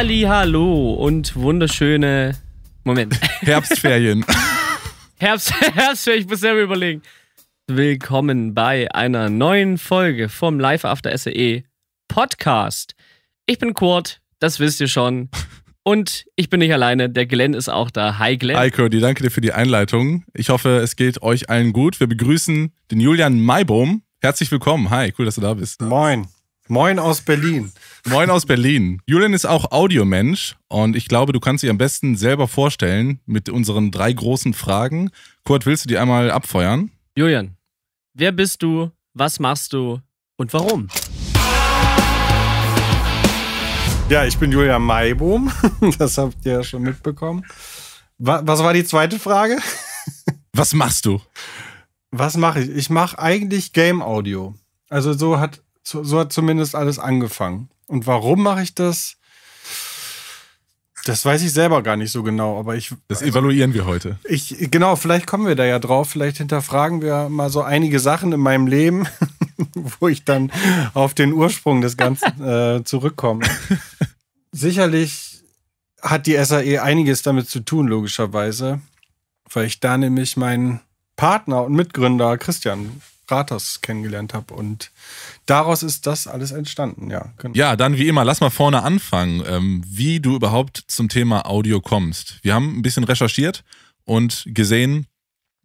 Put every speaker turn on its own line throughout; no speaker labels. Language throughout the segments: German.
Halli, hallo und wunderschöne Moment. Herbstferien. Herbst, Herbstferien, ich muss selber überlegen. Willkommen bei einer neuen Folge vom Live After SAE e Podcast. Ich bin Kurt, das wisst ihr schon. Und ich bin nicht alleine, der Glenn ist auch da. Hi Glenn. Hi Cody,
danke dir für die Einleitung. Ich hoffe, es geht euch allen gut. Wir begrüßen den Julian Maibohm. Herzlich willkommen. Hi, cool, dass du da bist. Moin. Moin aus Berlin. Moin aus Berlin. Julian ist auch Audiomensch und ich glaube, du kannst dich am besten selber vorstellen mit unseren drei großen Fragen. Kurt, willst du die einmal abfeuern? Julian, wer bist du,
was machst du und warum? Ja, ich bin Julian Maibohm. Das habt ihr ja schon mitbekommen. Was war die zweite Frage? Was machst du? Was mache ich? Ich mache eigentlich Game Audio. Also so hat so, so hat zumindest alles angefangen. Und warum mache ich das? Das weiß ich selber gar nicht so genau, aber ich. Das evaluieren wir heute. Ich, genau, vielleicht kommen wir da ja drauf. Vielleicht hinterfragen wir mal so einige Sachen in meinem Leben, wo ich dann auf den Ursprung des Ganzen äh, zurückkomme. Sicherlich hat die SAE einiges damit zu tun, logischerweise, weil ich da nämlich meinen Partner und Mitgründer Christian Rathaus kennengelernt habe und daraus ist das alles entstanden, ja.
Genau. Ja, dann wie immer, lass mal vorne anfangen, ähm, wie du überhaupt zum Thema Audio kommst. Wir haben ein bisschen recherchiert und gesehen,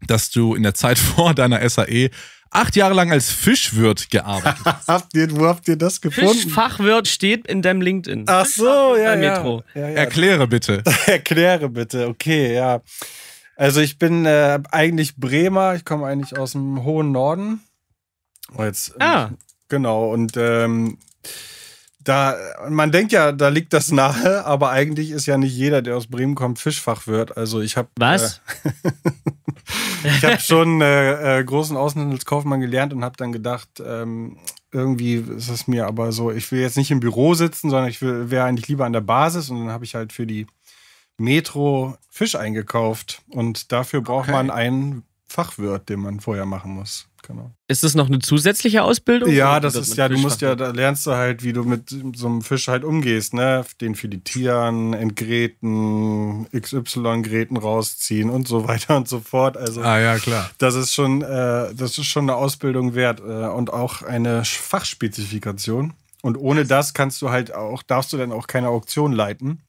dass du in der Zeit vor deiner SAE acht Jahre lang als Fischwirt gearbeitet hast. habt ihr, wo habt ihr das gefunden? Fischfachwirt steht in deinem LinkedIn. Ach so, ja. ja. Metro. Ja, ja. Erkläre bitte.
Erkläre bitte, okay, ja. Also ich bin äh, eigentlich Bremer, ich komme eigentlich aus dem hohen Norden. Oh, jetzt, ähm, ah. Genau, und ähm, da, man denkt ja, da liegt das nahe, aber eigentlich ist ja nicht jeder, der aus Bremen kommt, Fischfachwirt. Also ich habe. Was? Äh, ich habe schon äh, äh, großen Außenhandelskaufmann gelernt und habe dann gedacht, ähm, irgendwie ist es mir aber so, ich will jetzt nicht im Büro sitzen, sondern ich wäre eigentlich lieber an der Basis und dann habe ich halt für die Metro Fisch eingekauft. Und dafür braucht okay. man einen Fachwirt, den man vorher machen muss. Genau. Ist das noch eine zusätzliche Ausbildung? Ja, das ist ja, du musst ja, da lernst du halt, wie du mit so einem Fisch halt umgehst, ne? Den filetieren, entgräten, XY-Gräten rausziehen und so weiter und so fort. Also, ah ja, klar. Das ist schon, äh, das ist schon eine Ausbildung wert äh, und auch eine Fachspezifikation. Und ohne das kannst du halt auch, darfst du dann auch keine Auktion leiten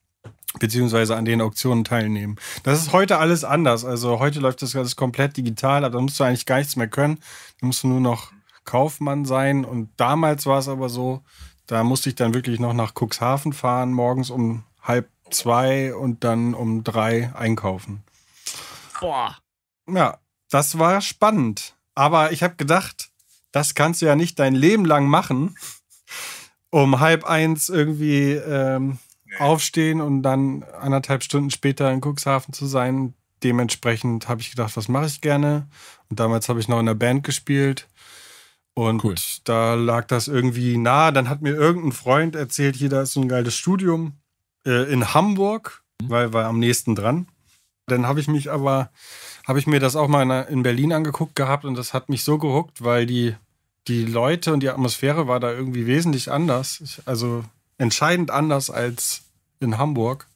beziehungsweise an den Auktionen teilnehmen. Das ist heute alles anders. Also heute läuft das alles komplett digital, aber da musst du eigentlich gar nichts mehr können. Da musst du nur noch Kaufmann sein. Und damals war es aber so, da musste ich dann wirklich noch nach Cuxhaven fahren, morgens um halb zwei und dann um drei einkaufen. Boah. Ja, das war spannend. Aber ich habe gedacht, das kannst du ja nicht dein Leben lang machen, um halb eins irgendwie ähm, aufstehen und dann anderthalb Stunden später in Cuxhaven zu sein. Dementsprechend habe ich gedacht, was mache ich gerne? Und damals habe ich noch in der Band gespielt. Und cool. da lag das irgendwie nah. Dann hat mir irgendein Freund erzählt, hier, da ist so ein geiles Studium äh, in Hamburg, mhm. weil war am nächsten dran. Dann habe ich mich aber, habe ich mir das auch mal in Berlin angeguckt gehabt und das hat mich so gehuckt, weil die, die Leute und die Atmosphäre war da irgendwie wesentlich anders. Also entscheidend anders als in Hamburg.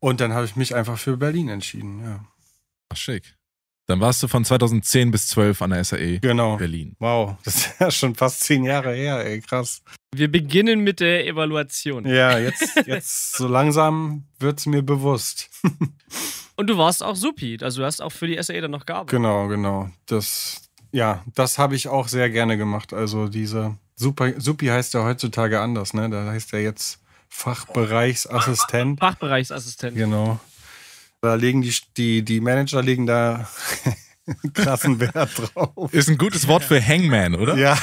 Und dann habe ich mich einfach für Berlin entschieden. Ja. Ach, schick.
Dann warst du von 2010 bis 12 an der SAE genau. Berlin.
Wow, das ist ja schon fast zehn Jahre her, ey, krass. Wir beginnen mit der Evaluation. Ja, jetzt, jetzt so langsam wird es mir bewusst. Und du warst auch Supi,
also du hast auch für die SAE dann noch gearbeitet.
Genau, genau. Das, ja, das habe ich auch sehr gerne gemacht. Also diese Super, Supi heißt ja heutzutage anders, ne? Da heißt ja jetzt Fachbereichsassistent. Fachbereichsassistent. Genau. Da legen die, die, die Manager legen da krassen Wert drauf. Ist ein gutes Wort für Hangman, oder? Ja,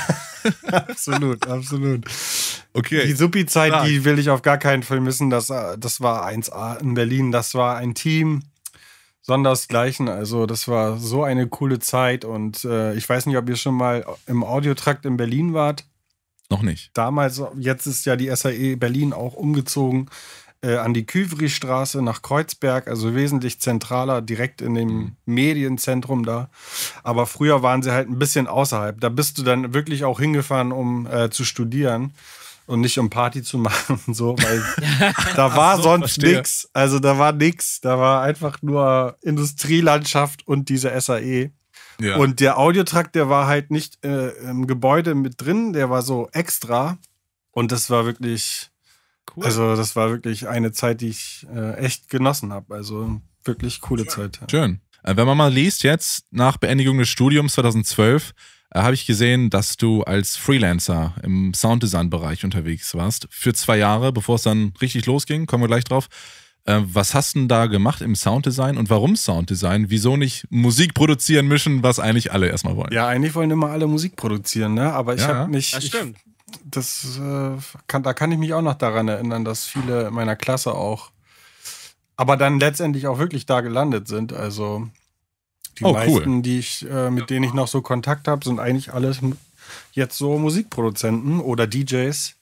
absolut, absolut. Okay. Die Suppi-Zeit, die will ich auf gar keinen Fall missen. Das, das war 1A in Berlin. Das war ein Team sondersgleichen. Also das war so eine coole Zeit und äh, ich weiß nicht, ob ihr schon mal im Audiotrakt in Berlin wart. Noch nicht. Damals, jetzt ist ja die SAE Berlin auch umgezogen äh, an die Küvri-Straße nach Kreuzberg, also wesentlich zentraler, direkt in dem mhm. Medienzentrum da. Aber früher waren sie halt ein bisschen außerhalb. Da bist du dann wirklich auch hingefahren, um äh, zu studieren und nicht um Party zu machen und so, weil da war so, sonst nichts. Also da war nichts. Da war einfach nur Industrielandschaft und diese SAE. Ja. Und der Audiotrakt, der war halt nicht äh, im Gebäude mit drin, der war so extra. Und das war wirklich, cool. also das war wirklich eine Zeit, die ich äh, echt genossen habe. Also wirklich coole Schön. Zeit. Ja. Schön.
Äh, wenn man mal liest jetzt, nach Beendigung des Studiums 2012, äh, habe ich gesehen, dass du als Freelancer im Sounddesign-Bereich unterwegs warst. Für zwei Jahre, bevor es dann richtig losging, kommen wir gleich drauf. Äh, was hast du denn da gemacht im Sounddesign und warum Sounddesign? Wieso nicht Musik produzieren, mischen, was eigentlich alle erstmal wollen?
Ja, eigentlich wollen immer alle Musik produzieren, ne? Aber ich ja, habe mich. Das stimmt. Ich, das, äh, kann, da kann ich mich auch noch daran erinnern, dass viele in meiner Klasse auch, aber dann letztendlich auch wirklich da gelandet sind. Also die oh, meisten, cool. die ich, äh, mit ja. denen ich noch so Kontakt habe, sind eigentlich alles jetzt so Musikproduzenten oder DJs.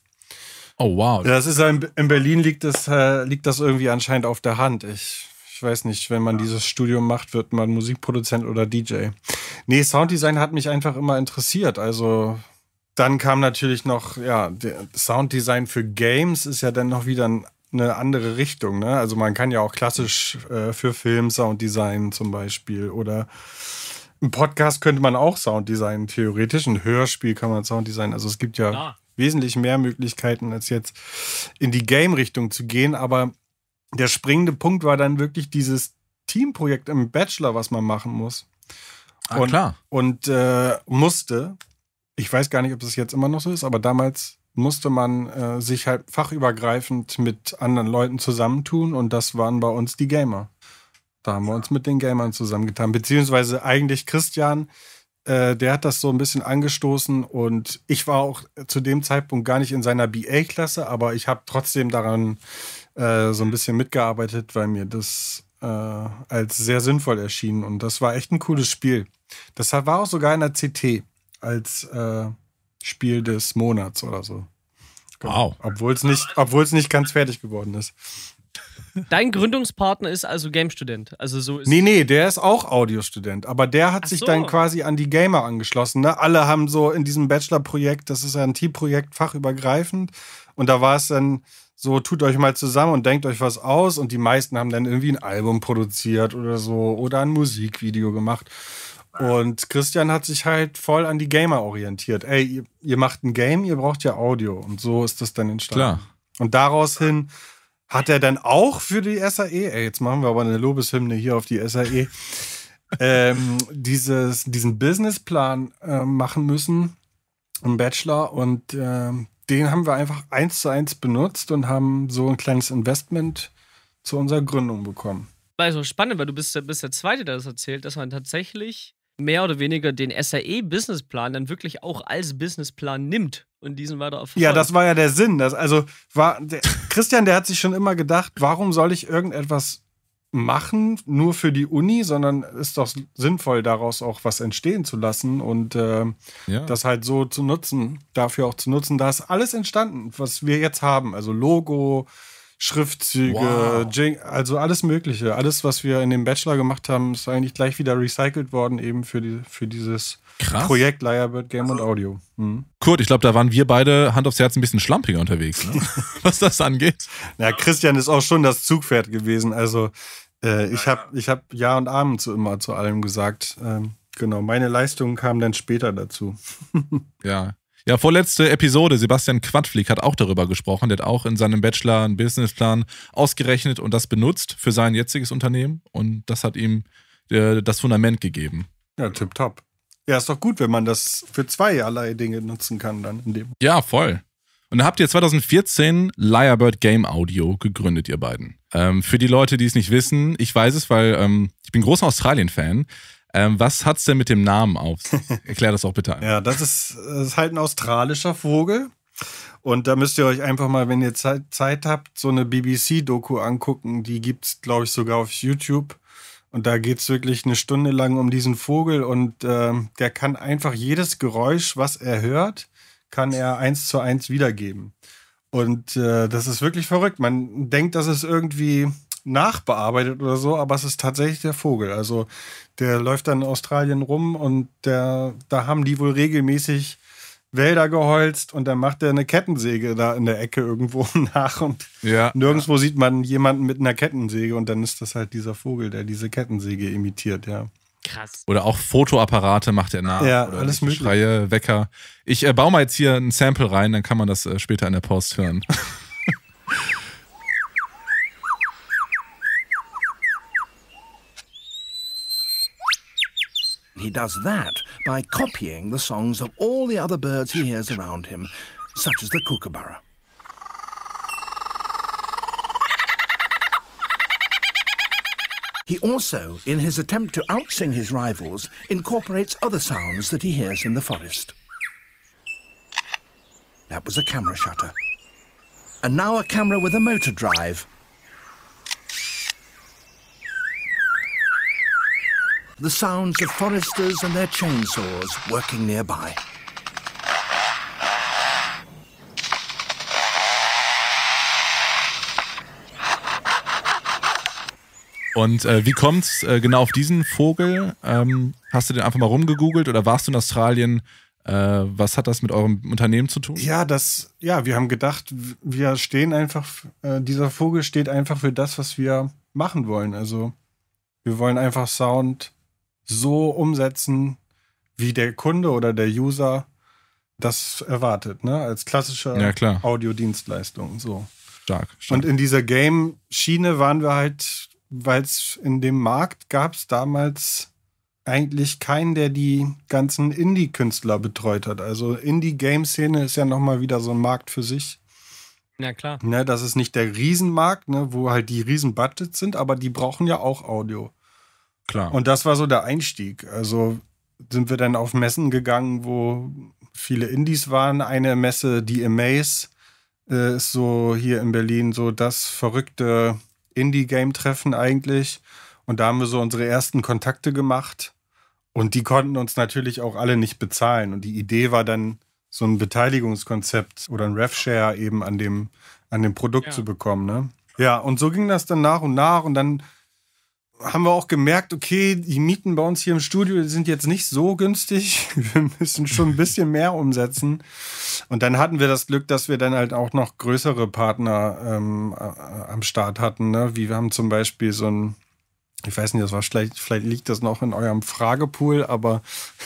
Oh, wow. Das ist
in, in Berlin liegt das, äh, liegt das irgendwie anscheinend auf der Hand. Ich, ich weiß nicht, wenn man dieses Studium macht, wird man Musikproduzent oder DJ. Nee, Sounddesign hat mich einfach immer interessiert. Also dann kam natürlich noch, ja, Sounddesign für Games ist ja dann noch wieder eine andere Richtung. Ne? Also man kann ja auch klassisch äh, für Film Sounddesign zum Beispiel oder ein Podcast könnte man auch Sounddesign theoretisch, ein Hörspiel kann man Sounddesign. Also es gibt ja ah wesentlich mehr Möglichkeiten, als jetzt in die Game-Richtung zu gehen. Aber der springende Punkt war dann wirklich dieses Teamprojekt im Bachelor, was man machen muss. Ah, und, klar. Und äh, musste, ich weiß gar nicht, ob das jetzt immer noch so ist, aber damals musste man äh, sich halt fachübergreifend mit anderen Leuten zusammentun und das waren bei uns die Gamer. Da haben wir uns mit den Gamern zusammengetan. Beziehungsweise eigentlich Christian, äh, der hat das so ein bisschen angestoßen und ich war auch zu dem Zeitpunkt gar nicht in seiner BA-Klasse, aber ich habe trotzdem daran äh, so ein bisschen mitgearbeitet, weil mir das äh, als sehr sinnvoll erschien und das war echt ein cooles Spiel. Das war auch sogar in der CT als äh, Spiel des Monats oder so. Wow. Obwohl es nicht, obwohl es nicht ganz fertig geworden ist.
Dein Gründungspartner ist also Game-Student. Also so nee, nee,
der ist auch Audiostudent. Aber der hat Ach sich so. dann quasi an die Gamer angeschlossen. Ne? Alle haben so in diesem Bachelor-Projekt, das ist ja ein Teamprojekt, fachübergreifend. Und da war es dann so, tut euch mal zusammen und denkt euch was aus. Und die meisten haben dann irgendwie ein Album produziert oder so oder ein Musikvideo gemacht. Und Christian hat sich halt voll an die Gamer orientiert. Ey, ihr, ihr macht ein Game, ihr braucht ja Audio. Und so ist das dann entstanden. Klar. Und daraus hin hat er dann auch für die SAE, ey, jetzt machen wir aber eine Lobeshymne hier auf die SAE, ähm, dieses, diesen Businessplan äh, machen müssen im Bachelor und äh, den haben wir einfach eins zu eins benutzt und haben so ein kleines Investment zu unserer Gründung bekommen.
War so spannend, weil du bist, bist der Zweite, der das erzählt, dass man tatsächlich mehr oder weniger den SAE-Businessplan dann wirklich auch als Businessplan nimmt und diesen weiter erfolgt. Ja,
das war ja der Sinn. Das, also war, der, Christian, der hat sich schon immer gedacht, warum soll ich irgendetwas machen, nur für die Uni, sondern ist doch sinnvoll, daraus auch was entstehen zu lassen und äh, ja. das halt so zu nutzen, dafür auch zu nutzen. Da ist alles entstanden, was wir jetzt haben. Also Logo, Schriftzüge, wow. also alles Mögliche. Alles, was wir in dem Bachelor gemacht haben, ist eigentlich gleich wieder recycelt worden, eben für, die, für dieses Krass. Projekt Liarbird Game und also Audio.
Mhm. Kurt, ich glaube, da waren wir beide Hand aufs Herz ein bisschen schlampiger unterwegs, ne? was das
angeht. Ja, Christian ist auch schon das Zugpferd gewesen. Also äh, ich habe ich hab Ja und Abend zu immer zu allem gesagt. Ähm, genau, meine Leistungen kamen dann später dazu.
ja, ja, vorletzte Episode. Sebastian Quadflieg hat auch darüber gesprochen. Der hat auch in seinem Bachelor einen Businessplan ausgerechnet und das benutzt für sein jetziges Unternehmen. Und das hat ihm äh, das Fundament gegeben. Ja, tipptopp.
Ja, ist doch gut, wenn man das für zwei allerlei Dinge nutzen kann dann in dem.
Ja, voll. Und da habt ihr 2014 Liarbird Game Audio gegründet, ihr beiden. Ähm, für die Leute, die es nicht wissen, ich weiß es, weil ähm, ich bin großer Australien-Fan. Ähm, was es denn mit dem Namen auf? Erklär das auch bitte einmal. ja, das ist, das
ist halt ein australischer Vogel. Und da müsst ihr euch einfach mal, wenn ihr Zeit, Zeit habt, so eine BBC-Doku angucken. Die gibt es, glaube ich, sogar auf YouTube. Und da geht es wirklich eine Stunde lang um diesen Vogel. Und äh, der kann einfach jedes Geräusch, was er hört, kann er eins zu eins wiedergeben. Und äh, das ist wirklich verrückt. Man denkt, dass es irgendwie nachbearbeitet oder so, aber es ist tatsächlich der Vogel. Also der läuft dann in Australien rum und der, da haben die wohl regelmäßig Wälder geholzt und dann macht er eine Kettensäge da in der Ecke irgendwo nach und ja, nirgendwo ja. sieht man jemanden mit einer Kettensäge und dann ist das halt dieser Vogel, der diese Kettensäge imitiert,
ja. Krass. Oder auch Fotoapparate macht er nach. Ja, alles mögliche. Schreie, Wecker. Ich äh, baue mal jetzt hier ein Sample rein, dann kann man das äh, später in der Post hören. does that by copying the songs of all the other birds he hears around him, such as the kookaburra. He also, in his attempt to outsing his rivals, incorporates other sounds that he hears in the forest. That was a camera shutter. And now a camera with a motor drive the sounds of foresters and their chainsaws working nearby. Und äh, wie kommt's äh, genau auf diesen Vogel? Ähm, hast du den einfach mal rumgegoogelt oder warst du in Australien? Äh, was hat das mit eurem Unternehmen zu tun?
Ja, das, ja, wir haben gedacht, wir stehen einfach, äh, dieser Vogel steht einfach für das, was wir machen wollen. Also wir wollen einfach Sound so umsetzen, wie der Kunde oder der User das erwartet, ne? Als klassische ja, Audiodienstleistung. So.
Stark, stark. Und in dieser
Game-Schiene waren wir halt, weil es in dem Markt gab es damals eigentlich keinen, der die ganzen Indie-Künstler betreut hat. Also Indie-Game-Szene ist ja nochmal wieder so ein Markt für sich. Ja, klar. Ne, das ist nicht der Riesenmarkt, ne, wo halt die Riesenbudgets sind, aber die brauchen ja auch Audio. Klar. Und das war so der Einstieg. Also sind wir dann auf Messen gegangen, wo viele Indies waren. Eine Messe, die Amaze, äh, ist so hier in Berlin so das verrückte Indie-Game-Treffen eigentlich. Und da haben wir so unsere ersten Kontakte gemacht. Und die konnten uns natürlich auch alle nicht bezahlen. Und die Idee war dann, so ein Beteiligungskonzept oder ein Rev-Share eben an dem, an dem Produkt ja. zu bekommen. Ne? Ja, und so ging das dann nach und nach. Und dann haben wir auch gemerkt, okay, die Mieten bei uns hier im Studio sind jetzt nicht so günstig. Wir müssen schon ein bisschen mehr umsetzen. Und dann hatten wir das Glück, dass wir dann halt auch noch größere Partner ähm, äh, am Start hatten. Ne? Wie wir haben zum Beispiel so ein, ich weiß nicht, das war vielleicht, vielleicht liegt das noch in eurem Fragepool, aber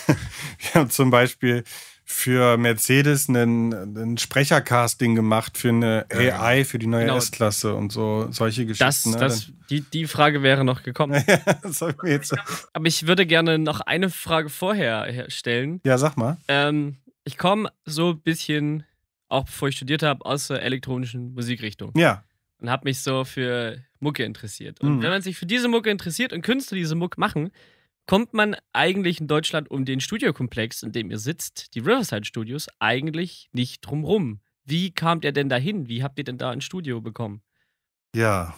wir haben zum Beispiel für Mercedes einen, einen Sprechercasting gemacht für eine ja. AI, für die neue genau. S-Klasse und so, solche Geschichten. Das, ne? das,
die, die Frage wäre noch gekommen. mir jetzt Aber ich würde gerne noch eine Frage vorher stellen. Ja, sag mal. Ähm, ich komme so ein bisschen, auch bevor ich studiert habe, aus der elektronischen Musikrichtung. Ja. Und habe mich so für Mucke interessiert. Und mhm. wenn man sich für diese Mucke interessiert und Künstler diese Mucke machen, kommt man eigentlich in Deutschland um den Studiokomplex, in dem ihr sitzt, die Riverside Studios, eigentlich nicht drumrum. Wie kamt ihr denn dahin? Wie habt ihr denn da ein Studio bekommen?
Ja,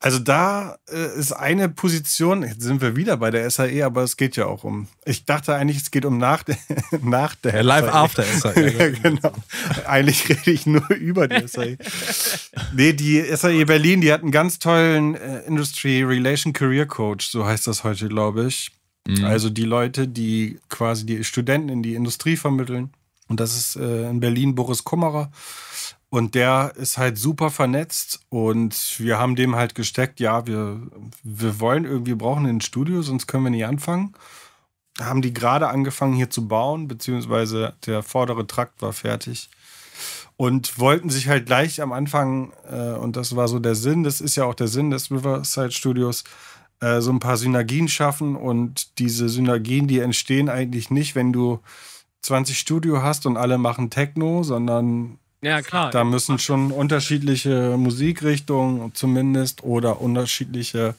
also da äh, ist eine Position, jetzt sind wir wieder bei der SAE, aber es geht ja auch um. Ich dachte eigentlich, es geht um nach der nach der ja, Live e. after SAE. ja, genau. genau. eigentlich rede ich nur über die SAE. nee, die SAE Berlin, die hat einen ganz tollen äh, Industry Relation Career Coach, so heißt das heute, glaube ich. Mhm. Also die Leute, die quasi die Studenten in die Industrie vermitteln. Und das ist äh, in Berlin Boris Kummerer und der ist halt super vernetzt und wir haben dem halt gesteckt, ja, wir, wir wollen irgendwie, brauchen ein Studio, sonst können wir nicht anfangen. Haben die gerade angefangen hier zu bauen, beziehungsweise der vordere Trakt war fertig. Und wollten sich halt gleich am Anfang, äh, und das war so der Sinn, das ist ja auch der Sinn des Riverside Studios, äh, so ein paar Synergien schaffen. Und diese Synergien, die entstehen eigentlich nicht, wenn du 20 Studio hast und alle machen Techno, sondern ja, klar. Da müssen schon unterschiedliche Musikrichtungen zumindest oder unterschiedliche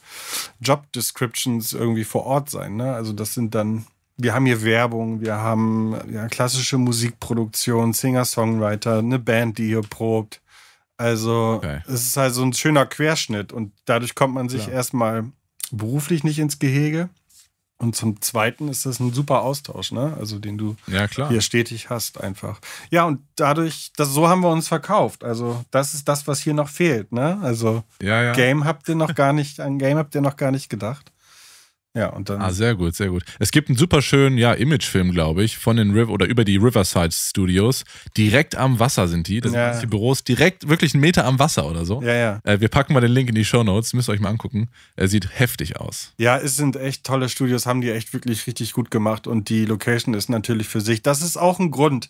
Job Descriptions irgendwie vor Ort sein. Ne? Also das sind dann, wir haben hier Werbung, wir haben ja, klassische Musikproduktion, Singer-Songwriter, eine Band, die hier probt. Also okay. es ist halt so ein schöner Querschnitt und dadurch kommt man sich ja. erstmal beruflich nicht ins Gehege. Und zum Zweiten ist das ein super Austausch, ne? Also den du ja, hier stetig hast einfach. Ja, und dadurch, das, so haben wir uns verkauft. Also das ist das, was hier noch fehlt, ne? Also ja, ja. Game habt ihr noch gar nicht, an Game habt ihr noch gar nicht gedacht. Ja, und
dann. Ah, sehr gut, sehr gut. Es gibt einen super schönen, ja, Imagefilm, glaube ich, von den River oder über die Riverside Studios. Direkt am Wasser sind die. Das ja. sind die Büros direkt wirklich einen Meter am Wasser oder so. Ja, ja. Äh, wir packen mal den Link in die Show Notes. Müsst ihr euch mal angucken. Er sieht heftig aus.
Ja, es sind echt tolle Studios, haben die echt wirklich richtig gut gemacht und die Location ist natürlich für sich. Das ist auch ein Grund,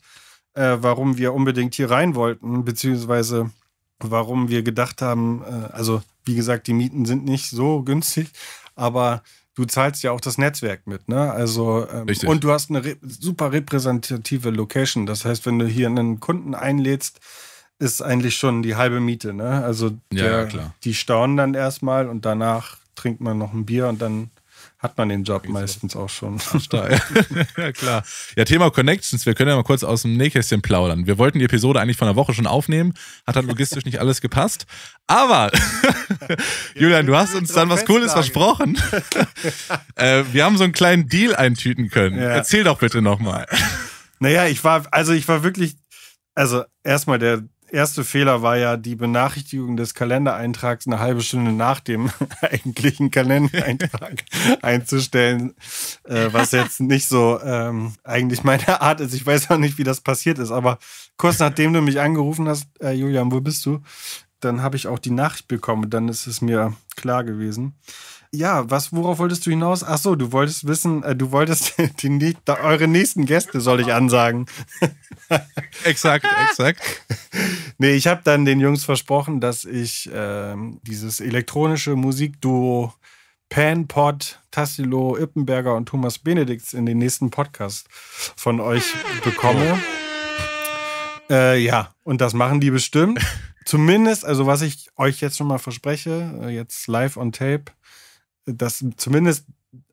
äh, warum wir unbedingt hier rein wollten, beziehungsweise warum wir gedacht haben, äh, also wie gesagt, die Mieten sind nicht so günstig, aber du zahlst ja auch das Netzwerk mit, ne? Also ähm, und du hast eine re super repräsentative Location. Das heißt, wenn du hier einen Kunden einlädst, ist eigentlich schon die halbe Miete, ne? Also der, ja, ja, die staunen dann erstmal und danach trinkt man noch ein Bier und dann hat man den Job meistens auch schon. Steil.
ja, klar. Ja, Thema Connections. Wir können ja mal kurz aus dem Nähkästchen plaudern. Wir wollten die Episode eigentlich von einer Woche schon aufnehmen. Hat halt logistisch nicht alles gepasst. Aber, Julian, du hast uns dann was Cooles versprochen. Äh, wir haben so einen kleinen Deal eintüten können. Ja. Erzähl doch bitte nochmal. Naja, ich war, also
ich war wirklich, also erstmal der erste Fehler war ja die Benachrichtigung des Kalendereintrags eine halbe Stunde nach dem eigentlichen Kalendereintrag einzustellen, äh, was jetzt nicht so ähm, eigentlich meine Art ist. Ich weiß auch nicht, wie das passiert ist, aber kurz nachdem du mich angerufen hast, äh, Julian, wo bist du? Dann habe ich auch die Nachricht bekommen. Dann ist es mir klar gewesen ja, was, worauf wolltest du hinaus? Ach so, du wolltest wissen, äh, du wolltest die, die, die, eure nächsten Gäste, soll ich ansagen. exakt, exakt. nee, ich habe dann den Jungs versprochen, dass ich ähm, dieses elektronische Musikduo Panpot, Tassilo Ippenberger und Thomas Benedikts in den nächsten Podcast von euch bekomme. Äh, ja, und das machen die bestimmt. Zumindest, also was ich euch jetzt schon mal verspreche, äh, jetzt live on tape, dass zumindest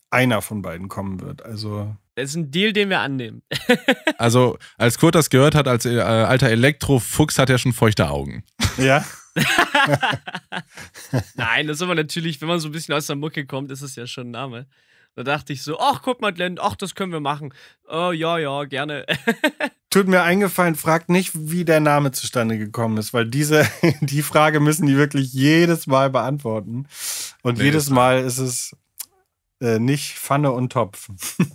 einer
von beiden kommen wird. Also.
Das ist ein Deal, den wir annehmen.
also, als Kurt das gehört hat, als äh, alter Elektrofuchs, hat er schon feuchte Augen.
Ja.
Nein, das ist aber natürlich, wenn man so ein bisschen aus der Mucke kommt, ist es ja schon ein Name. Da dachte ich so, ach, guck mal, Glenn, ach, das können wir machen. Oh, ja, ja, gerne.
Tut mir eingefallen, fragt nicht, wie der Name zustande gekommen ist, weil diese, die Frage müssen die wirklich jedes Mal beantworten. Und nee, jedes Mal ist es äh, nicht Pfanne und Topf.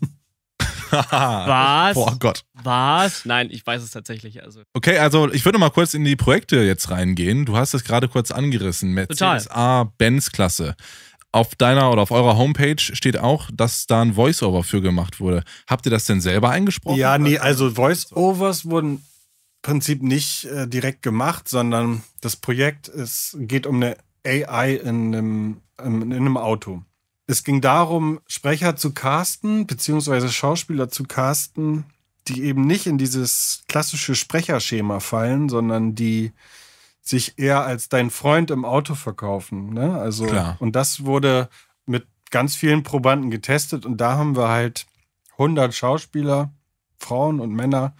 Was? Boah Gott.
Was? Nein, ich weiß es tatsächlich. Also.
Okay, also ich würde mal kurz in die Projekte jetzt reingehen. Du hast es gerade kurz angerissen. Mercedes A-Benz-Klasse. Auf deiner oder auf eurer Homepage steht auch, dass da ein Voiceover für gemacht wurde. Habt ihr das denn selber eingesprochen? Ja, nee, also Voiceovers
wurden im Prinzip nicht äh, direkt gemacht, sondern das Projekt es geht um eine AI in einem, ähm, in einem Auto. Es ging darum, Sprecher zu casten, beziehungsweise Schauspieler zu casten, die eben nicht in dieses klassische Sprecherschema fallen, sondern die sich eher als dein Freund im Auto verkaufen. Ne? Also, Klar. und das wurde mit ganz vielen Probanden getestet und da haben wir halt 100 Schauspieler, Frauen und Männer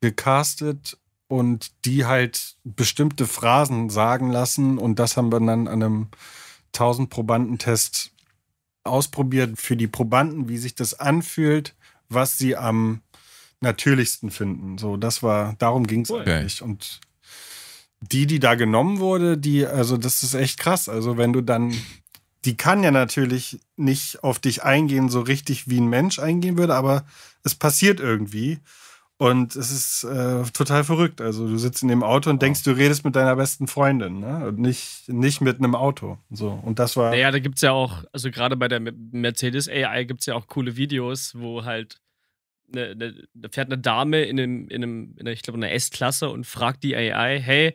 gecastet und die halt bestimmte Phrasen sagen lassen und das haben wir dann an einem 1000 Probandentest ausprobiert für die Probanden, wie sich das anfühlt, was sie am natürlichsten finden. So, das war, darum ging es okay. eigentlich. Und die, die da genommen wurde, die, also das ist echt krass. Also wenn du dann, die kann ja natürlich nicht auf dich eingehen, so richtig wie ein Mensch eingehen würde, aber es passiert irgendwie. Und es ist äh, total verrückt. Also du sitzt in dem Auto und denkst, du redest mit deiner besten Freundin, ne? Und nicht, nicht mit einem Auto. So. Und das war. Naja,
da gibt es ja auch, also gerade bei der Mercedes AI gibt es ja auch coole Videos, wo halt eine, eine, da fährt eine Dame in einem, in einem in einer, ich glaube, einer S-Klasse und fragt die AI, hey,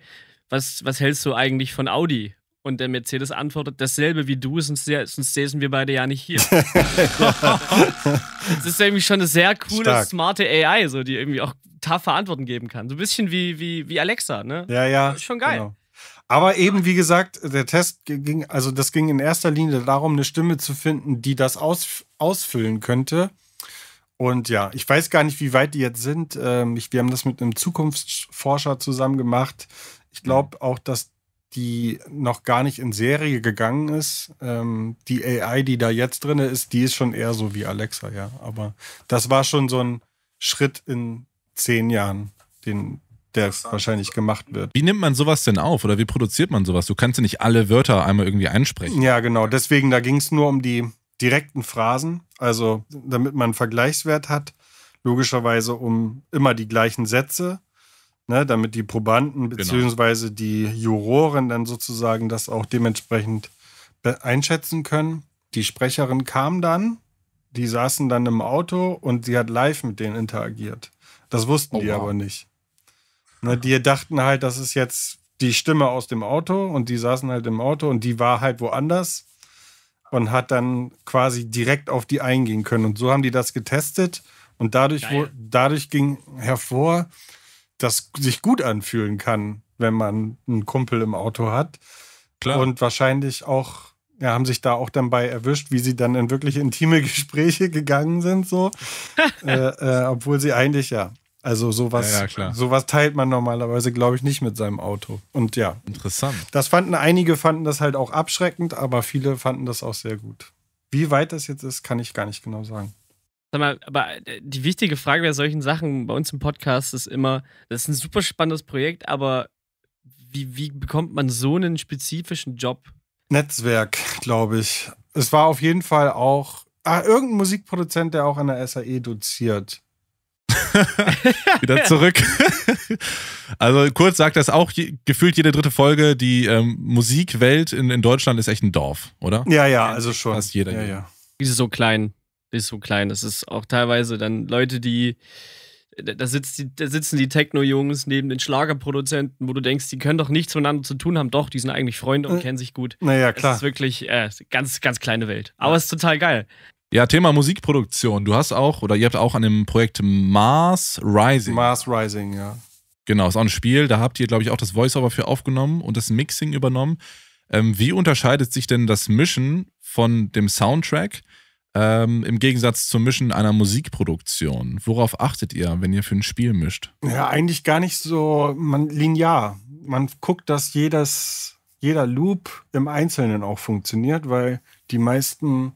was, was hältst du eigentlich von Audi? Und der Mercedes antwortet dasselbe wie du, sonst, sonst säßen wir beide ja nicht hier.
das
ist irgendwie schon eine sehr coole, Stark. smarte AI, so, die irgendwie auch taffe Antworten geben kann. So ein bisschen wie, wie, wie Alexa, ne? Ja, ja. Ist schon geil. Genau.
Aber eben, wie gesagt, der Test ging, also das ging in erster Linie darum, eine Stimme zu finden, die das aus, ausfüllen könnte. Und ja, ich weiß gar nicht, wie weit die jetzt sind. Ähm, ich, wir haben das mit einem Zukunftsforscher zusammen gemacht. Ich mhm. glaube auch, dass die noch gar nicht in Serie gegangen ist. Ähm, die AI, die da jetzt drin ist, die ist schon eher so wie Alexa, ja. Aber das war schon so ein Schritt in zehn Jahren, den, der wahrscheinlich gemacht wird.
Wie nimmt man sowas denn auf oder wie produziert man sowas? Du kannst ja nicht alle Wörter einmal irgendwie einsprechen.
Ja, genau. Deswegen, da ging es nur um die direkten Phrasen, also damit man einen Vergleichswert hat, logischerweise um immer die gleichen Sätze, ne, damit die Probanden bzw. Genau. die Juroren dann sozusagen das auch dementsprechend einschätzen können. Die Sprecherin kam dann, die saßen dann im Auto und sie hat live mit denen interagiert. Das wussten oh, die wow. aber nicht. Ne, die dachten halt, das ist jetzt die Stimme aus dem Auto und die saßen halt im Auto und die war halt woanders und hat dann quasi direkt auf die eingehen können. Und so haben die das getestet und dadurch, wo, dadurch ging hervor, dass sich gut anfühlen kann, wenn man einen Kumpel im Auto hat. Klar. Und wahrscheinlich auch, ja, haben sich da auch dann bei erwischt, wie sie dann in wirklich intime Gespräche gegangen sind, so. äh, äh, obwohl sie eigentlich, ja, also sowas, ja, ja, sowas teilt man normalerweise, glaube ich, nicht mit seinem Auto. Und ja. Interessant. Das fanden einige fanden das halt auch abschreckend, aber viele fanden das auch sehr gut. Wie weit das jetzt ist, kann ich gar nicht genau sagen.
Sag mal, aber äh, die wichtige Frage bei solchen Sachen bei uns im Podcast ist immer, das ist ein super spannendes Projekt, aber wie, wie bekommt man so einen spezifischen
Job? Netzwerk, glaube ich. Es war auf jeden Fall auch ah, irgendein Musikproduzent, der auch
an der SAE doziert.
wieder zurück.
also kurz sagt das auch, gefühlt jede dritte Folge, die ähm, Musikwelt in, in Deutschland ist echt ein Dorf, oder? Ja, ja, also schon. Fast jeder. Ja, ja. Die ist so klein.
Die ist so klein. Das ist auch teilweise dann Leute, die da, sitzt die, da sitzen die Techno-Jungs neben den Schlagerproduzenten, wo du denkst, die können doch nichts miteinander zu tun haben. Doch, die sind eigentlich Freunde und äh, kennen sich gut. Naja, klar. Das ist wirklich äh, ganz, ganz kleine Welt. Aber es ja. ist total geil.
Ja, Thema Musikproduktion. Du hast auch, oder ihr habt auch an dem Projekt Mars Rising. Mars Rising, ja. Genau, ist auch ein Spiel. Da habt ihr, glaube ich, auch das Voiceover für aufgenommen und das Mixing übernommen. Ähm, wie unterscheidet sich denn das Mischen von dem Soundtrack ähm, im Gegensatz zum Mischen einer Musikproduktion? Worauf achtet ihr, wenn ihr für ein Spiel mischt? Ja,
eigentlich gar nicht so man, linear. Man guckt, dass jedes, jeder Loop im Einzelnen auch funktioniert, weil die meisten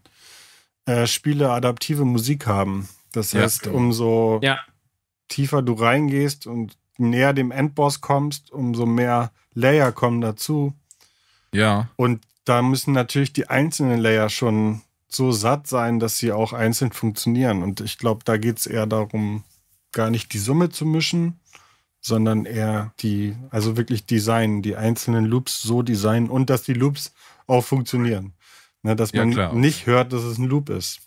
äh, Spiele adaptive Musik haben. Das ja, heißt, umso ja. tiefer du reingehst und näher dem Endboss kommst, umso mehr Layer kommen dazu. Ja. Und da müssen natürlich die einzelnen Layer schon so satt sein, dass sie auch einzeln funktionieren. Und ich glaube, da geht es eher darum, gar nicht die Summe zu mischen, sondern eher die, also wirklich Design, die einzelnen Loops so designen und dass die Loops auch funktionieren. Ne, dass man ja, nicht hört, dass es ein Loop ist.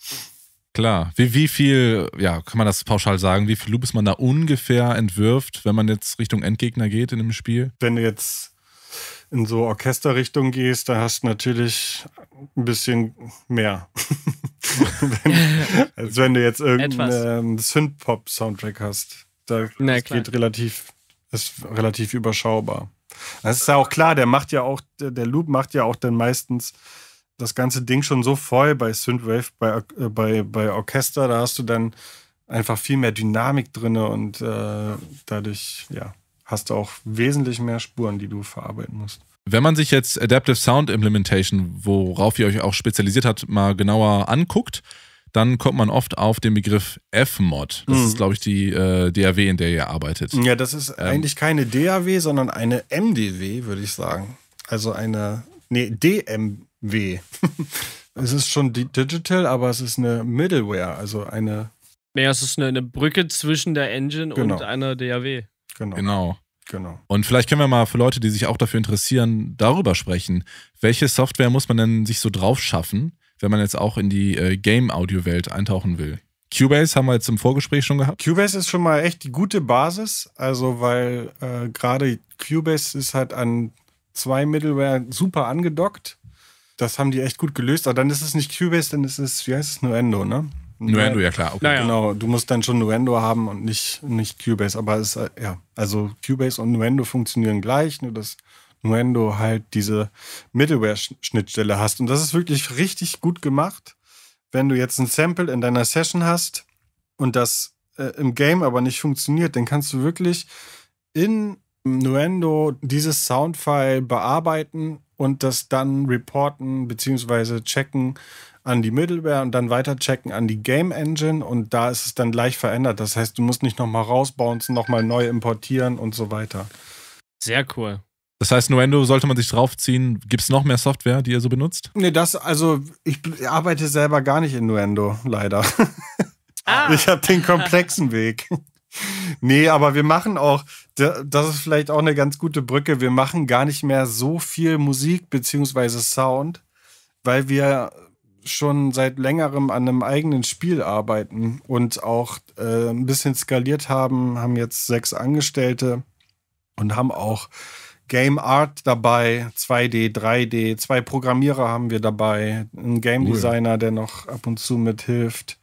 Klar. Wie, wie viel, ja, kann man das pauschal sagen, wie viel Loops man da ungefähr entwirft, wenn man jetzt Richtung Endgegner geht in einem Spiel? Wenn du jetzt in so Orchesterrichtung
gehst, da hast du natürlich ein bisschen mehr. wenn, als wenn du jetzt irgendeinen ähm, Synth-Pop-Soundtrack hast. Da Na, geht relativ, ist relativ überschaubar. Das ist ja auch klar, der macht ja auch, der Loop macht ja auch dann meistens das ganze Ding schon so voll bei Synthwave, bei, äh, bei, bei Orchester. Da hast du dann einfach viel mehr Dynamik drin und äh, dadurch, ja, hast du auch wesentlich mehr Spuren, die du verarbeiten musst.
Wenn man sich jetzt Adaptive Sound Implementation, worauf ihr euch auch spezialisiert habt, mal genauer anguckt, dann kommt man oft auf den Begriff F-Mod. Das mhm. ist, glaube ich, die äh, DAW, in der ihr arbeitet. Ja, das ist ähm. eigentlich
keine DAW, sondern eine MDW, würde ich sagen. Also eine, nee, DM, weh. es ist schon digital, aber es ist eine Middleware, also eine.
Naja, es ist eine, eine Brücke zwischen der Engine genau. und einer DAW.
Genau. genau. Genau. Und vielleicht können wir mal für Leute, die sich auch dafür interessieren, darüber sprechen. Welche Software muss man denn sich so drauf schaffen, wenn man jetzt auch in die äh, Game-Audio-Welt eintauchen will?
Cubase haben wir jetzt im Vorgespräch schon gehabt. Cubase ist schon mal echt die gute Basis, also weil äh, gerade Cubase ist halt an zwei Middleware super angedockt. Das haben die echt gut gelöst. Aber dann ist es nicht Cubase, dann ist es, wie heißt es, Nuendo, ne?
Nuendo, ja klar. Okay.
Naja. Genau, du musst dann schon Nuendo haben und nicht, nicht Cubase. Aber es, ja, also Cubase und Nuendo funktionieren gleich, nur dass Nuendo halt diese Middleware-Schnittstelle hast. Und das ist wirklich richtig gut gemacht. Wenn du jetzt ein Sample in deiner Session hast und das äh, im Game aber nicht funktioniert, dann kannst du wirklich in Nuendo dieses Soundfile bearbeiten und das dann reporten bzw. checken an die Middleware und dann weiter checken an die Game Engine und da ist es dann gleich verändert. Das heißt, du musst nicht nochmal rausbouncen, nochmal neu importieren und so weiter. Sehr cool.
Das heißt, Nuendo sollte man sich draufziehen. Gibt es noch mehr Software, die ihr so benutzt?
Nee, das, also ich arbeite selber gar nicht in Nuendo, leider. Ah. Ich habe den komplexen Weg. Nee, aber wir machen auch, das ist vielleicht auch eine ganz gute Brücke. Wir machen gar nicht mehr so viel Musik beziehungsweise Sound, weil wir schon seit längerem an einem eigenen Spiel arbeiten und auch äh, ein bisschen skaliert haben, haben jetzt sechs Angestellte und haben auch Game Art dabei, 2D, 3D, zwei Programmierer haben wir dabei, ein Game Designer, der noch ab und zu mithilft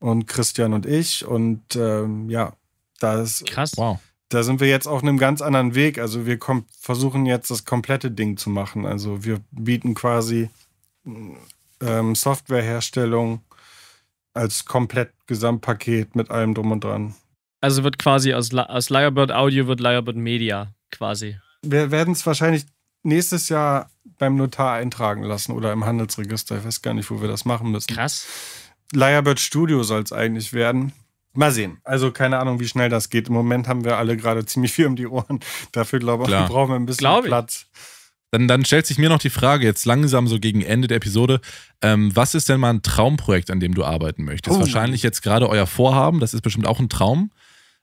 und Christian und ich und ähm, ja, da ist Krass. Wow da sind wir jetzt auf einem ganz anderen Weg. Also wir versuchen jetzt das komplette Ding zu machen. Also wir bieten quasi mm, ähm, Softwareherstellung als komplett Gesamtpaket mit allem drum und dran.
Also wird quasi aus, aus Lyrebird Audio wird Lyrebird Media quasi.
Wir werden es wahrscheinlich nächstes Jahr beim Notar eintragen lassen oder im Handelsregister. Ich weiß gar nicht, wo wir das machen müssen. Krass. Lyrebird Studio soll es eigentlich werden. Mal sehen. Also keine Ahnung, wie schnell das geht. Im Moment haben wir alle gerade ziemlich viel um die Ohren. Dafür glaube ich,
brauchen wir ein bisschen Glaub Platz. Ich. Dann, dann stellt sich mir noch die Frage, jetzt langsam so gegen Ende der Episode, ähm, was ist denn mal ein Traumprojekt, an dem du arbeiten möchtest? Oh. Wahrscheinlich jetzt gerade euer Vorhaben, das ist bestimmt auch ein Traum.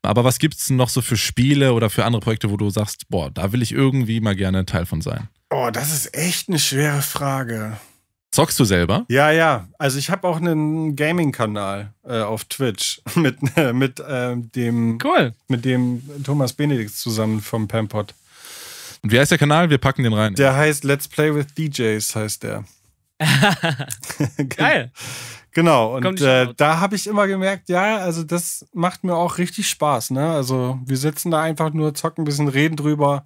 Aber was gibt es denn noch so für Spiele oder für andere Projekte, wo du sagst, boah, da will ich irgendwie mal gerne Teil von sein?
Oh, das ist echt eine schwere Frage.
Zockst du selber? Ja, ja. Also ich habe auch einen Gaming-Kanal
äh, auf Twitch mit, äh, mit äh, dem cool. mit dem Thomas Benedikt zusammen vom Pampot.
Und wie heißt der Kanal? Wir packen den rein. Der heißt Let's Play with
DJs, heißt der. Geil. Genau, und äh, da habe ich immer gemerkt, ja, also das macht mir auch richtig Spaß. Ne? Also wir sitzen da einfach nur, zocken ein bisschen, reden drüber.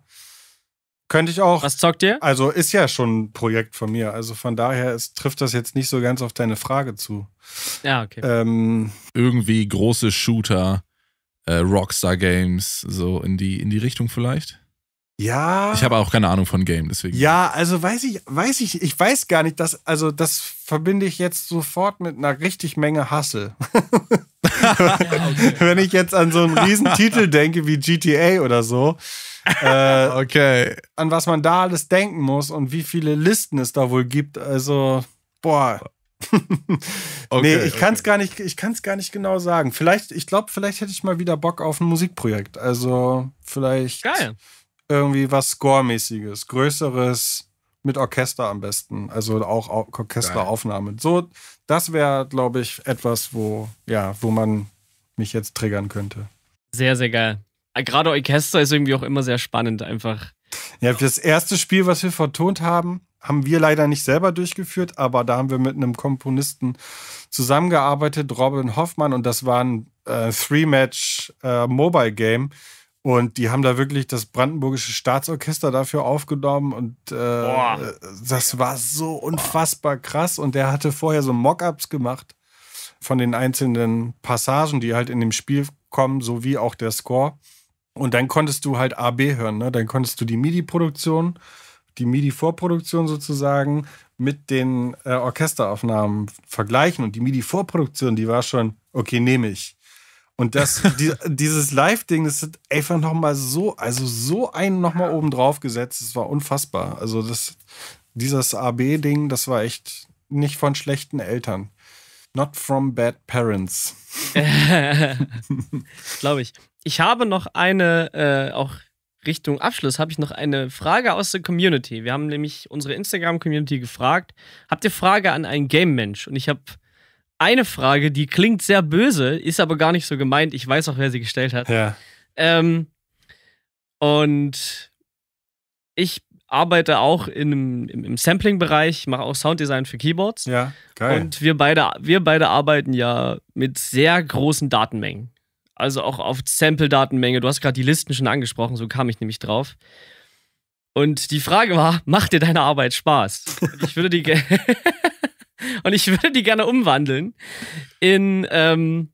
Könnte ich auch. Was zockt ihr? Also ist ja schon ein Projekt von mir. Also von daher ist, trifft das jetzt nicht so ganz auf deine Frage zu. Ja, okay.
Ähm, Irgendwie große Shooter, äh, Rockstar Games, so in die, in die Richtung vielleicht?
Ja. Ich
habe auch keine Ahnung von Game, deswegen.
Ja, also weiß ich, weiß ich, ich weiß gar nicht, dass, also das verbinde ich jetzt sofort mit einer richtig Menge Hassel. ja, okay. Wenn ich jetzt an so einen riesen Titel denke wie GTA oder so, äh, okay. An was man da alles denken muss und wie viele Listen es da wohl gibt. Also, boah. okay, nee, ich kann es okay. gar nicht, gar nicht genau sagen. Vielleicht, ich glaube, vielleicht hätte ich mal wieder Bock auf ein Musikprojekt. Also vielleicht Geil. irgendwie was Score-mäßiges, größeres mit Orchester am besten. Also auch Orchesteraufnahmen. So, das wäre, glaube ich, etwas, wo, ja, wo man mich jetzt triggern könnte.
Sehr, sehr geil gerade Orchester ist irgendwie auch immer sehr spannend einfach.
Ja, das erste Spiel, was wir vertont haben, haben wir leider nicht selber durchgeführt, aber da haben wir mit einem Komponisten zusammengearbeitet, Robin Hoffmann, und das war ein äh, Three-Match-Mobile-Game. Äh, und die haben da wirklich das brandenburgische Staatsorchester dafür aufgenommen und äh, das war so unfassbar krass. Und der hatte vorher so Mock-ups gemacht von den einzelnen Passagen, die halt in dem Spiel kommen, sowie auch der Score. Und dann konntest du halt AB hören, ne? Dann konntest du die MIDI-Produktion, die MIDI-Vorproduktion sozusagen mit den äh, Orchesteraufnahmen vergleichen. Und die MIDI-Vorproduktion, die war schon, okay, nehme ich. Und das, die, dieses Live-Ding, das hat einfach nochmal so, also so einen nochmal oben drauf gesetzt. Das war unfassbar. Also das, dieses AB-Ding, das war echt nicht von schlechten Eltern. Not from bad parents.
Glaube ich ich habe noch eine, äh, auch Richtung Abschluss, habe ich noch eine Frage aus der Community. Wir haben nämlich unsere Instagram-Community gefragt: Habt ihr Frage an einen Game-Mensch? Und ich habe eine Frage, die klingt sehr böse, ist aber gar nicht so gemeint. Ich weiß auch, wer sie gestellt hat. Ja. Ähm, und ich arbeite auch in, einem, im, Sampling-Bereich, mache auch Sounddesign für Keyboards. Ja, geil. Und wir beide, wir beide arbeiten ja mit sehr großen Datenmengen also auch auf Sample-Datenmenge. Du hast gerade die Listen schon angesprochen, so kam ich nämlich drauf. Und die Frage war, macht dir deine Arbeit Spaß? Und ich würde die, und ich würde die gerne umwandeln in, ähm,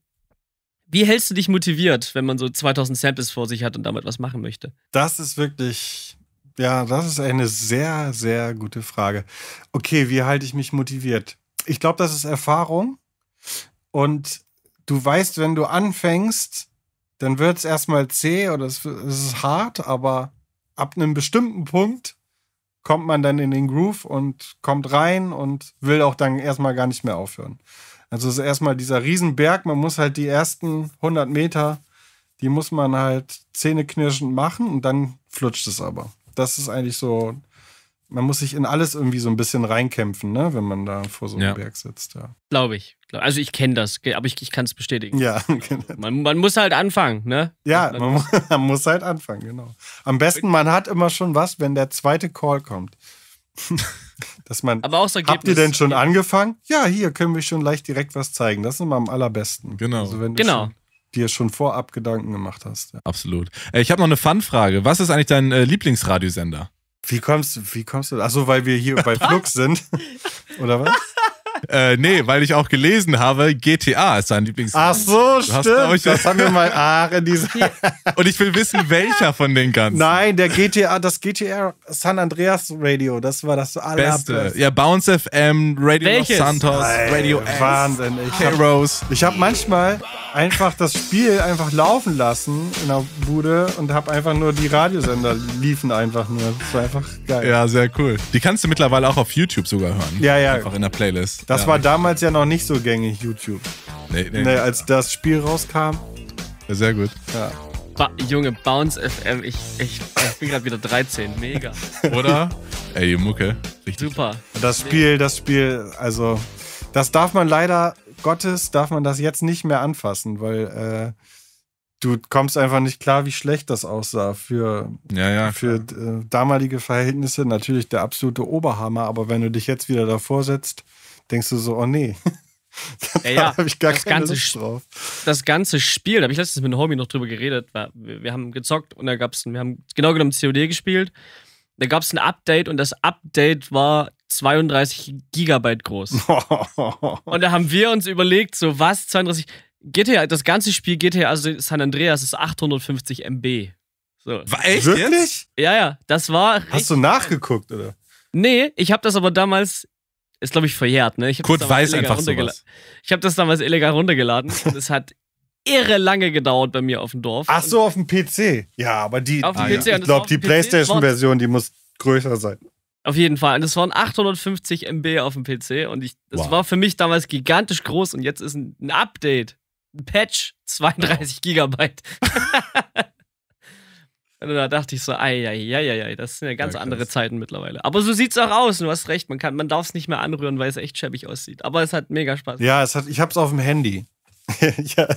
wie hältst du dich motiviert, wenn man so 2000 Samples vor sich hat und damit was
machen möchte? Das ist wirklich, ja, das ist eine sehr, sehr gute Frage. Okay, wie halte ich mich motiviert? Ich glaube, das ist Erfahrung und du weißt, wenn du anfängst, dann wird es erstmal zäh oder es, es ist hart, aber ab einem bestimmten Punkt kommt man dann in den Groove und kommt rein und will auch dann erstmal gar nicht mehr aufhören. Also es ist erstmal dieser Riesenberg, man muss halt die ersten 100 Meter, die muss man halt zähneknirschend machen und dann flutscht es aber. Das ist eigentlich so man muss sich in alles irgendwie so ein bisschen reinkämpfen, ne? wenn man da vor so einem ja. Berg
sitzt. Ja. Glaube ich. Also ich kenne das, aber ich, ich kann es bestätigen. Ja, genau. Man, man, muss halt anfangen, ne?
Ja, man muss, man, muss halt anfangen, genau. Am besten, man hat immer schon was, wenn der zweite Call kommt. Dass man, aber auch das Ergebnis, habt ihr denn schon angefangen? Ja, hier können wir schon leicht direkt was zeigen. Das ist immer am allerbesten. Genau. Also wenn genau dir schon vorab Gedanken gemacht hast. Ja.
Absolut. Äh, ich habe noch eine Fun-Frage. Was ist eigentlich dein äh, Lieblingsradiosender? Wie kommst, wie kommst du? Achso, weil wir hier bei Flux sind. Oder was? äh, nee, weil ich auch gelesen habe, GTA ist sein Lieblings. Ach so, du stimmt. Hast, das haben wir mal ach, in diesem. Und ich will wissen, welcher von den ganzen.
Nein, der GTA, das GTA San Andreas Radio, das war das allerbeste. Beste.
Ja, Bounce FM, Radio Welches? Los Santos, Nein, Radio S, Wahnsinn. Ich Heroes. ich
habe manchmal einfach das Spiel einfach laufen lassen in der Bude und habe einfach nur die Radiosender liefen einfach nur. Das war einfach
geil. Ja, sehr cool. Die kannst du mittlerweile auch auf YouTube sogar hören. Ja, ja. Einfach in der Playlist. Das ja, war
damals ja noch nicht so gängig, YouTube. Nee, nee. nee als das Spiel rauskam. Ja, sehr gut. Ja.
Ba Junge, Bounce FM,
ich, ich, ich bin gerade wieder 13. Mega. Oder? Ey, Mucke. Richtig. Super. Das Spiel,
das Spiel, also, das darf man leider Gottes, darf man das jetzt nicht mehr anfassen, weil äh, du kommst einfach nicht klar, wie schlecht das aussah für, ja, ja, für äh, damalige Verhältnisse. Natürlich der absolute Oberhammer, aber wenn du dich jetzt wieder davor setzt, denkst du so, oh nee. da ja, habe ich gar das keine
ganze, Lust drauf. Das ganze Spiel, da habe ich letztens mit einem Homie noch drüber geredet. Wir, wir haben gezockt und da gab es, wir haben genau genommen COD gespielt. Da gab es ein Update und das Update war 32 Gigabyte groß. und da haben wir uns überlegt, so was, 32. GTA, das ganze Spiel GTA also San Andreas ist 850 MB.
So. War echt? Wirklich?
Ja, ja, das war. Hast
du nachgeguckt, oder?
Nee, ich habe das aber damals ist, glaube ich, verjährt, ne? Ich Kurt weiß einfach sowas. Ich habe das damals illegal runtergeladen und es hat irre lange gedauert bei mir auf dem Dorf. Ach so,
auf dem PC. Ja, aber
die, ah, ja. ich glaube, die Playstation-Version,
die muss größer sein.
Auf jeden Fall. Und es waren 850 MB auf dem PC und ich, das wow. war für mich damals gigantisch groß und jetzt ist ein, ein Update, ein Patch, 32 wow. Gigabyte. Und da dachte ich so, ei, ei, ei, ei, das sind ja ganz ja, andere Zeiten mittlerweile. Aber so sieht es auch aus, du hast recht, man man darf es nicht mehr anrühren, weil es echt schäbig aussieht. Aber es hat mega Spaß. Ja,
es hat, ich hab's auf dem Handy. ja,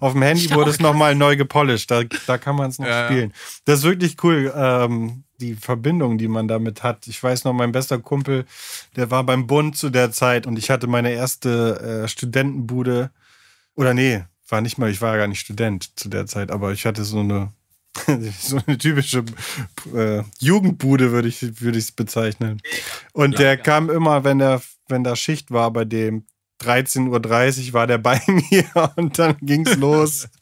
auf dem Handy ich wurde es nochmal neu gepolished, da, da kann man es noch ja, spielen. Das ist wirklich cool, ähm, die Verbindung, die man damit hat. Ich weiß noch, mein bester Kumpel, der war beim Bund zu der Zeit und ich hatte meine erste äh, Studentenbude. Oder nee, war nicht mal, ich war gar nicht Student zu der Zeit, aber ich hatte so eine so eine typische äh, Jugendbude würde ich es bezeichnen. Und ja, der ja. kam immer, wenn der, wenn da Schicht war bei dem, 13.30 Uhr war der bei mir und dann ging's los.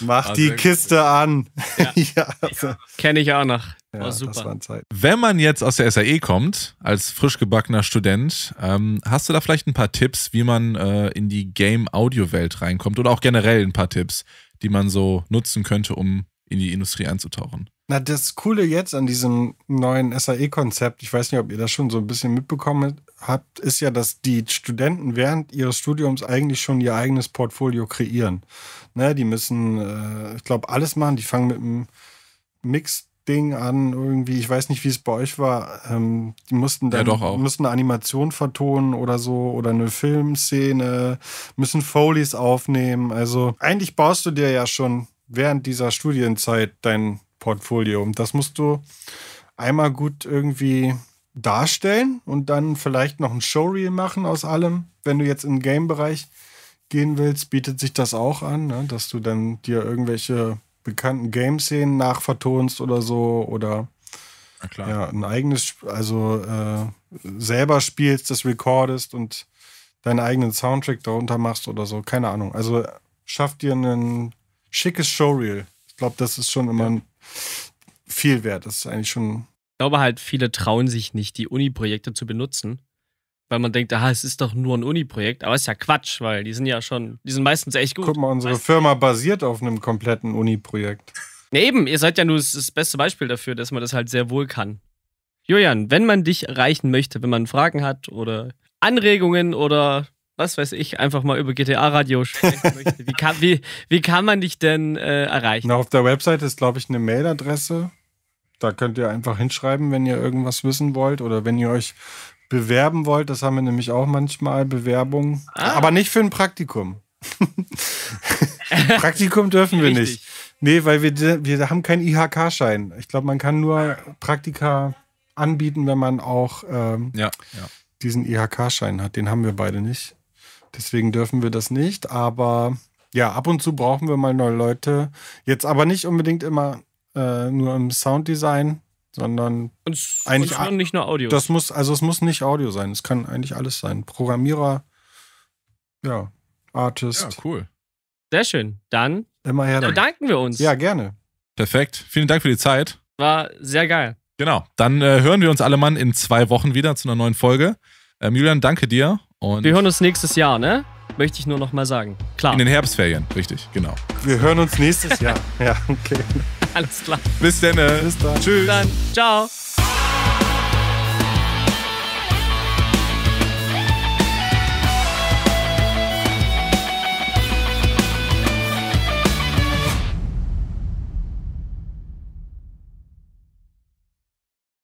Mach also die Kiste gut. an. Ja. ja also.
Kenne ich auch noch. Ja, war super.
Wenn man jetzt aus der SAE kommt, als frisch gebackener Student, ähm, hast du da vielleicht ein paar Tipps, wie man äh, in die Game-Audio-Welt reinkommt oder auch generell ein paar Tipps, die man so nutzen könnte, um in die Industrie einzutauchen.
Na, das Coole jetzt an diesem neuen SAE-Konzept, ich weiß nicht, ob ihr das schon so ein bisschen mitbekommen habt, ist ja, dass die Studenten während ihres Studiums eigentlich schon ihr eigenes Portfolio kreieren. Ne, die müssen, äh, ich glaube, alles machen. Die fangen mit einem Mix-Ding an irgendwie. Ich weiß nicht, wie es bei euch war. Ähm, die mussten dann ja, mussten eine Animation vertonen oder so oder eine Filmszene, müssen Folies aufnehmen. Also eigentlich baust du dir ja schon während dieser Studienzeit dein Portfolio. Und das musst du einmal gut irgendwie darstellen und dann vielleicht noch ein Showreel machen aus allem. Wenn du jetzt im Game-Bereich gehen willst, bietet sich das auch an, ne? dass du dann dir irgendwelche bekannten Game-Szenen nachvertonst oder so oder ja, ein eigenes, also äh, selber spielst, das recordest und deinen eigenen Soundtrack darunter machst oder so. Keine Ahnung. Also schaff dir einen schickes Showreel. Ich glaube, das ist schon immer ja. viel wert. Das ist eigentlich schon.
Ich glaube halt, viele trauen sich nicht, die Uni-Projekte zu benutzen, weil man denkt, aha, es ist doch nur ein Uni-Projekt. Aber ist ja Quatsch, weil die sind ja schon, die sind
meistens echt gut. Guck mal, unsere weißt Firma basiert auf einem kompletten Uni-Projekt. Nee, eben, ihr
seid ja nur das beste Beispiel dafür, dass man das halt sehr wohl kann. Julian, wenn man dich erreichen möchte, wenn man Fragen hat oder Anregungen oder was weiß ich, einfach mal über GTA-Radio
sprechen möchte, wie kann, wie, wie kann man dich denn äh, erreichen? Na, auf der Website ist, glaube ich, eine Mailadresse. Da könnt ihr einfach hinschreiben, wenn ihr irgendwas wissen wollt oder wenn ihr euch bewerben wollt. Das haben wir nämlich auch manchmal, Bewerbungen. Ah. Aber nicht für ein Praktikum. Praktikum dürfen wir Richtig. nicht. Nee, weil wir, wir haben keinen IHK-Schein. Ich glaube, man kann nur Praktika anbieten, wenn man auch ähm, ja, ja. diesen IHK-Schein hat. Den haben wir beide nicht. Deswegen dürfen wir das nicht. Aber ja, ab und zu brauchen wir mal neue Leute. Jetzt aber nicht unbedingt immer äh, nur im Sounddesign, sondern und, eigentlich und nicht nur Audio. Das muss also es muss nicht Audio sein. Es kann eigentlich alles sein. Programmierer, ja, Artist. Ja,
cool. Sehr schön. Dann immer her. Dann bedanken wir uns. Ja, gerne.
Perfekt. Vielen Dank für die Zeit. War sehr geil. Genau. Dann äh, hören wir uns alle Mann in zwei Wochen wieder zu einer neuen Folge. Ähm, Julian, danke dir und wir hören uns nächstes Jahr, ne? Möchte ich nur noch mal sagen. Klar. In den Herbstferien, richtig, genau.
Wir hören uns nächstes Jahr.
ja, okay. Alles klar. Bis, Bis dann. Ne? Bis dann. Tschüss. Bis dann. Ciao.